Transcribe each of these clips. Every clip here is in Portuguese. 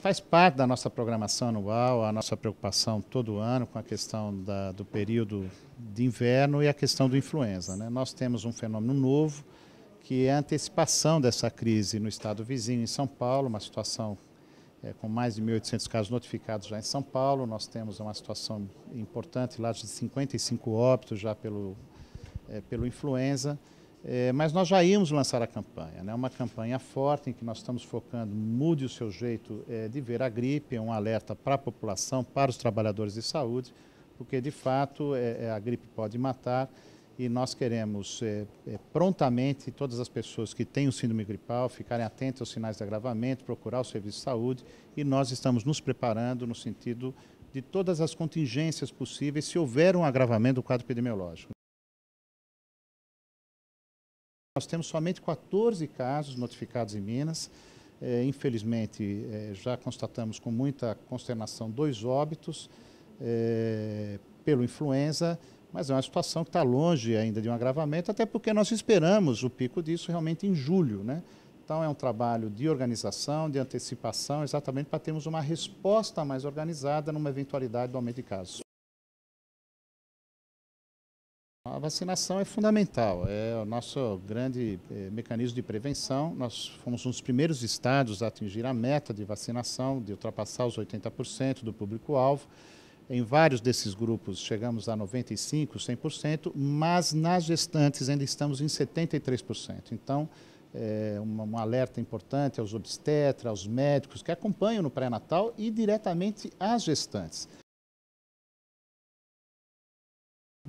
faz parte da nossa programação anual, a nossa preocupação todo ano com a questão da, do período de inverno e a questão do influenza. Né? Nós temos um fenômeno novo, que é a antecipação dessa crise no estado vizinho, em São Paulo, uma situação é, com mais de 1.800 casos notificados já em São Paulo. Nós temos uma situação importante lá de 55 óbitos já pelo, é, pelo influenza. É, mas nós já íamos lançar a campanha, né? uma campanha forte em que nós estamos focando, mude o seu jeito é, de ver a gripe, é um alerta para a população, para os trabalhadores de saúde, porque de fato é, é a gripe pode matar e nós queremos é, é, prontamente todas as pessoas que têm o síndrome gripal ficarem atentas aos sinais de agravamento, procurar o serviço de saúde e nós estamos nos preparando no sentido de todas as contingências possíveis se houver um agravamento do quadro epidemiológico. Nós temos somente 14 casos notificados em Minas. É, infelizmente, é, já constatamos com muita consternação dois óbitos é, pelo influenza, mas é uma situação que está longe ainda de um agravamento, até porque nós esperamos o pico disso realmente em julho. Né? Então, é um trabalho de organização, de antecipação, exatamente para termos uma resposta mais organizada numa eventualidade do aumento de casos. A vacinação é fundamental, é o nosso grande eh, mecanismo de prevenção. Nós fomos um dos primeiros estados a atingir a meta de vacinação, de ultrapassar os 80% do público-alvo. Em vários desses grupos chegamos a 95%, 100%, mas nas gestantes ainda estamos em 73%. Então, é, um alerta importante aos obstetras, aos médicos que acompanham no pré-natal e diretamente às gestantes.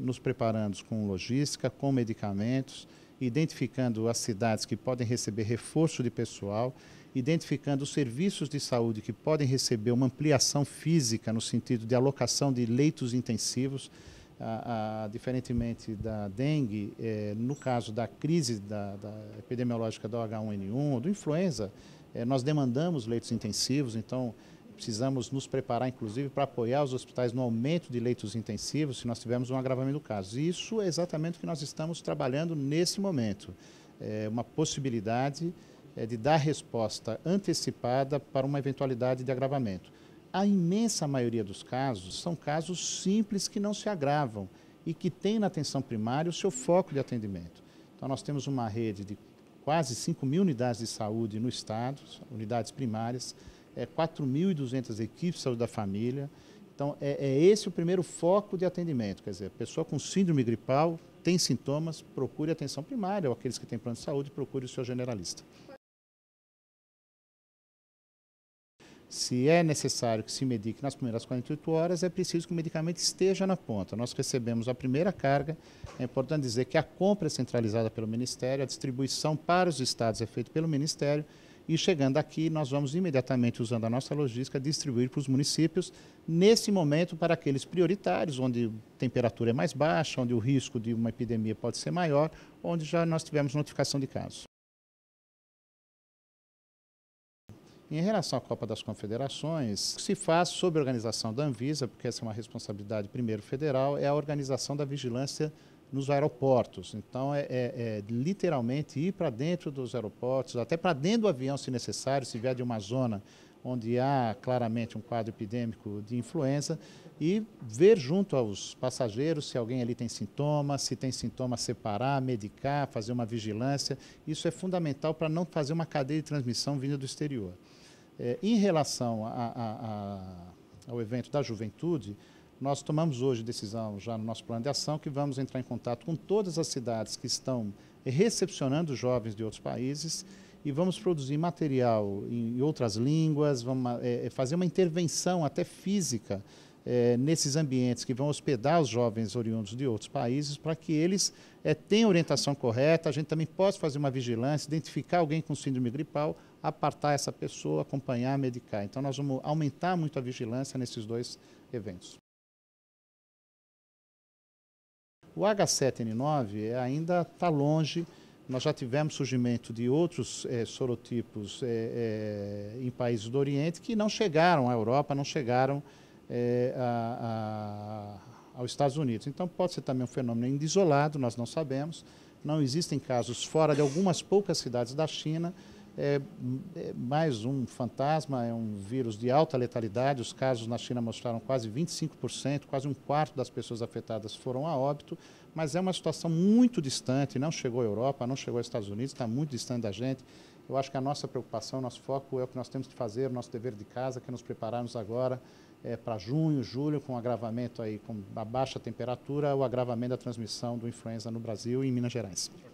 nos preparando com logística, com medicamentos, identificando as cidades que podem receber reforço de pessoal, identificando os serviços de saúde que podem receber uma ampliação física no sentido de alocação de leitos intensivos. A, diferentemente da dengue, eh, no caso da crise da, da epidemiológica do H1N1 ou do influenza, eh, nós demandamos leitos intensivos, então precisamos nos preparar, inclusive, para apoiar os hospitais no aumento de leitos intensivos se nós tivermos um agravamento do caso. E isso é exatamente o que nós estamos trabalhando nesse momento. É uma possibilidade é, de dar resposta antecipada para uma eventualidade de agravamento. A imensa maioria dos casos são casos simples que não se agravam e que têm na atenção primária o seu foco de atendimento. Então, nós temos uma rede de quase 5 mil unidades de saúde no Estado, unidades primárias, é, 4.200 equipes de saúde da família. Então, é, é, esse o primeiro foco de atendimento. Quer dizer, a pessoa com síndrome gripal tem sintomas, procure atenção primária, ou aqueles que têm plano de saúde, procure o seu generalista. Se é necessário que se medique nas primeiras 48 horas, é preciso que o medicamento esteja na ponta. Nós recebemos a primeira carga. É importante dizer que a compra é centralizada pelo Ministério, a distribuição para os estados é feita pelo Ministério e chegando aqui, nós vamos imediatamente, usando a nossa logística, distribuir para os municípios, nesse momento, para aqueles prioritários, onde a temperatura é mais baixa, onde o risco de uma epidemia pode ser maior, onde já nós tivemos notificação de casos. Em relação à Copa das Confederações, se faz sob a organização da Anvisa, porque essa é uma responsabilidade primeiro federal, é a organização da vigilância nos aeroportos. Então, é, é, é literalmente ir para dentro dos aeroportos, até para dentro do avião, se necessário, se vier de uma zona onde há claramente um quadro epidêmico de influenza, e ver junto aos passageiros se alguém ali tem sintoma, se tem sintoma, separar, medicar, fazer uma vigilância. Isso é fundamental para não fazer uma cadeia de transmissão vinda do exterior. É, em relação a, a, a, ao evento da juventude, nós tomamos hoje decisão, já no nosso plano de ação, que vamos entrar em contato com todas as cidades que estão recepcionando jovens de outros países e vamos produzir material em outras línguas, vamos é, é, fazer uma intervenção até física é, nesses ambientes que vão hospedar os jovens oriundos de outros países para que eles é, tenham orientação correta. A gente também pode fazer uma vigilância, identificar alguém com síndrome gripal, apartar essa pessoa, acompanhar, medicar. Então, nós vamos aumentar muito a vigilância nesses dois eventos. O H7N9 ainda está longe. Nós já tivemos surgimento de outros é, sorotipos é, é, em países do Oriente que não chegaram à Europa, não chegaram a, a, aos Estados Unidos. Então pode ser também um fenômeno isolado, nós não sabemos. Não existem casos fora de algumas poucas cidades da China é, é mais um fantasma, é um vírus de alta letalidade. Os casos na China mostraram quase 25%, quase um quarto das pessoas afetadas foram a óbito, mas é uma situação muito distante, não chegou à Europa, não chegou aos Estados Unidos, está muito distante da gente. Eu acho que a nossa preocupação, nosso foco é o que nós temos que fazer, o nosso dever de casa, que é nos prepararmos agora é, para junho, julho, com o agravamento aí, com a baixa temperatura, o agravamento da transmissão do influenza no Brasil e em Minas Gerais.